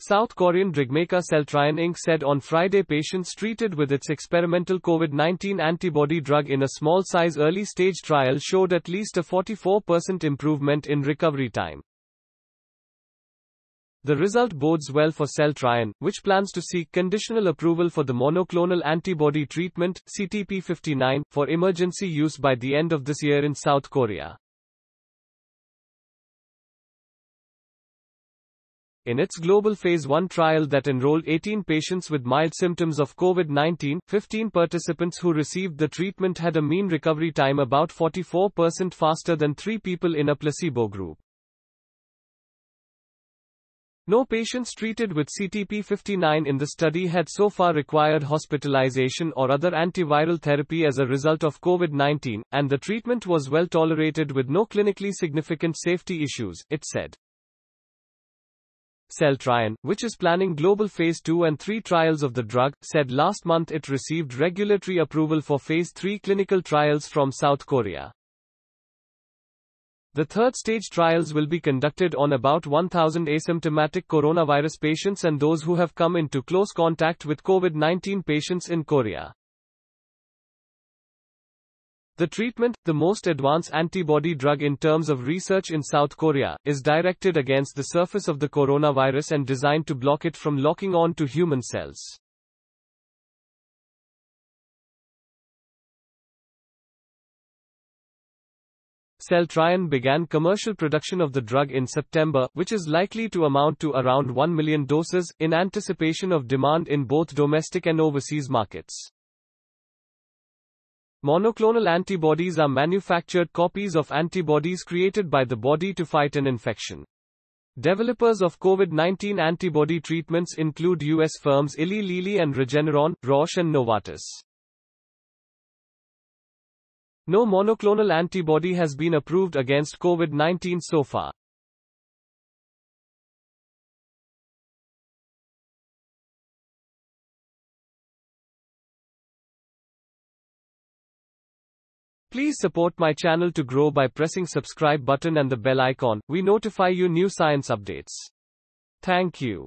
South Korean drugmaker Celtrion Inc. said on Friday patients treated with its experimental COVID 19 antibody drug in a small size early stage trial showed at least a 44% improvement in recovery time. The result bodes well for Celtrion, which plans to seek conditional approval for the monoclonal antibody treatment, CTP59, for emergency use by the end of this year in South Korea. In its global phase 1 trial that enrolled 18 patients with mild symptoms of COVID-19, 15 participants who received the treatment had a mean recovery time about 44% faster than 3 people in a placebo group. No patients treated with CTP-59 in the study had so far required hospitalization or other antiviral therapy as a result of COVID-19, and the treatment was well tolerated with no clinically significant safety issues, it said. Celtrion, which is planning global phase 2 and 3 trials of the drug, said last month it received regulatory approval for phase 3 clinical trials from South Korea. The third stage trials will be conducted on about 1,000 asymptomatic coronavirus patients and those who have come into close contact with COVID 19 patients in Korea. The treatment, the most advanced antibody drug in terms of research in South Korea, is directed against the surface of the coronavirus and designed to block it from locking on to human cells. Celtrion began commercial production of the drug in September, which is likely to amount to around 1 million doses, in anticipation of demand in both domestic and overseas markets. Monoclonal antibodies are manufactured copies of antibodies created by the body to fight an infection. Developers of COVID-19 antibody treatments include U.S. firms Eli Lilly and Regeneron, Roche and Novartis. No monoclonal antibody has been approved against COVID-19 so far. Please support my channel to grow by pressing subscribe button and the bell icon. We notify you new science updates. Thank you.